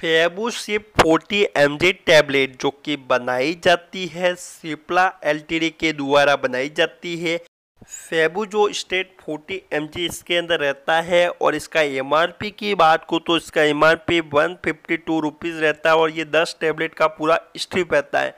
फेबूसिप 40 M tablet जो कि बनाई जाती है सिप्ला एल के द्वारा बनाई जाती है फेबू जो स्टेट 40 एम इसके अंदर रहता है और इसका एम की बात को तो इसका एम आर पी रहता है और ये 10 टैबलेट का पूरा स्ट्रिप रहता है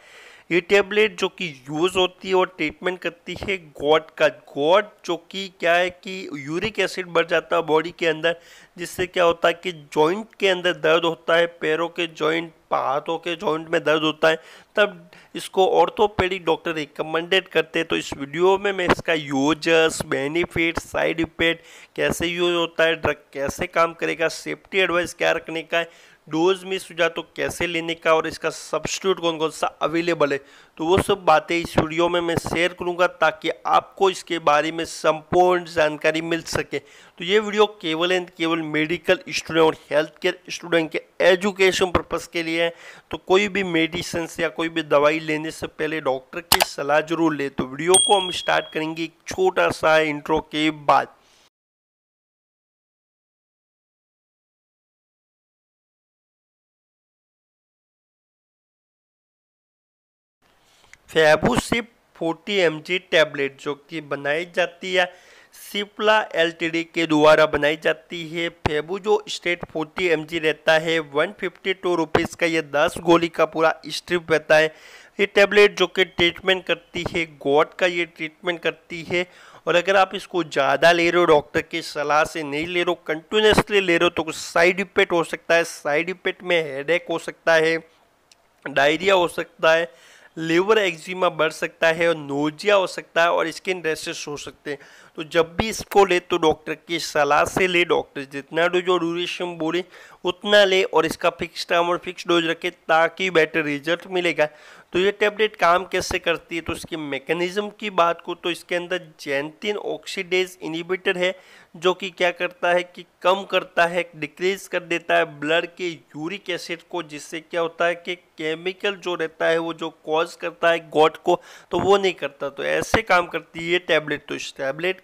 ये टेबलेट जो कि यूज़ होती है और ट्रीटमेंट करती है गॉड का गॉड जो कि क्या है कि यूरिक एसिड बढ़ जाता है बॉडी के अंदर जिससे क्या होता है कि जॉइंट के अंदर दर्द होता है पैरों के जॉइंट हाथों के जॉइंट में दर्द होता है तब इसको ऑर्थोपेडिक डॉक्टर रिकमेंडेड करते हैं तो इस वीडियो में मैं इसका यूजर्स बेनिफिट साइड इफेक्ट कैसे यूज होता है ड्रग कैसे काम करेगा सेफ्टी एडवाइस क्या रखने का है डोज मिस हो जाए तो कैसे लेने का और इसका सब्सिट्यूट कौन कौन सा अवेलेबल है तो वो सब बातें इस वीडियो में मैं शेयर करूँगा ताकि आपको इसके बारे में संपूर्ण जानकारी मिल सके तो ये वीडियो केवल एंड केवल मेडिकल स्टूडेंट और हेल्थ केयर स्टूडेंट के एजुकेशन पर्पज़ के लिए है तो कोई भी मेडिसिन या कोई भी दवाई लेने से पहले डॉक्टर की सलाह जरूर ले तो वीडियो को हम स्टार्ट करेंगे एक छोटा सा इंट्रो के बाद सेबू सिप फोर्टी एम टैबलेट जो कि बनाई जाती है सिपला एल के द्वारा बनाई जाती है फेबू जो स्टेट 40 एम रहता है वन फिफ्टी टू रुपीज़ का यह 10 गोली का पूरा स्ट्रिप रहता है ये टैबलेट जो कि ट्रीटमेंट करती है गोट का ये ट्रीटमेंट करती है और अगर आप इसको ज़्यादा ले रहे हो डॉक्टर की सलाह से नहीं ले रहे हो कंटिन्यूसली ले रहे हो तो साइड इफेक्ट हो सकता है साइड इफेक्ट में हेडेक हो सकता है डायरिया हो सकता है लीवर एक्जिमा बढ़ सकता है और नोजिया हो सकता है और स्किन रेसेस हो सकते हैं तो जब भी इसको ले तो डॉक्टर की सलाह से ले डॉक्टर जितना डोज और ड्यूरेशन बोले उतना ले और इसका फिक्स टाइम और फिक्स डोज रखे ताकि बेटर रिजल्ट मिलेगा तो ये टेबलेट काम कैसे करती है तो इसकी मैकेनिज्म की बात को तो इसके अंदर जैनतिन ऑक्सीडेज इनिबिटर है जो कि क्या करता है कि कम करता है डिक्रीज कर देता है ब्लड के यूरिक एसिड को जिससे क्या होता है कि केमिकल जो रहता है वो जो कॉज करता है गॉट को तो वो नहीं करता तो ऐसे काम करती है ये टैबलेट तो इस टैबलेट